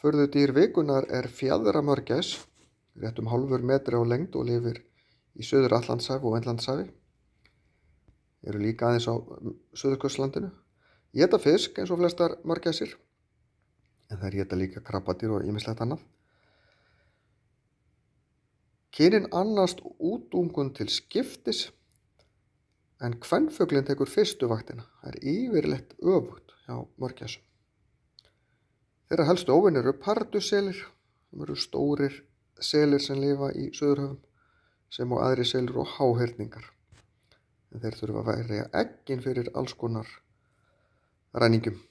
Förðu dýr vikunar er fjæðramörgæs, réttum hálfur metri á lengd og lifir í söður Allandsæf og Enlandsæfi. Eru líka aðeins á um, söðurkvösslandinu. Geta fisk eins og flestar mörgæsir, en það er geta líka krabbadýr og ymislegt annað. Kynin annast útungun til skiptis, en hvernföglinn tekur fyrstu vaktina. Það er yfirlegt öfut hjá mörgæsum. Þeirra helstu óvinnir eru pardusselir sem eru stórir selir sem lifa í söðurhafum sem og aðri selur og háherningar. En þeir þurfa að verja eginn fyrir alls konar ræningum.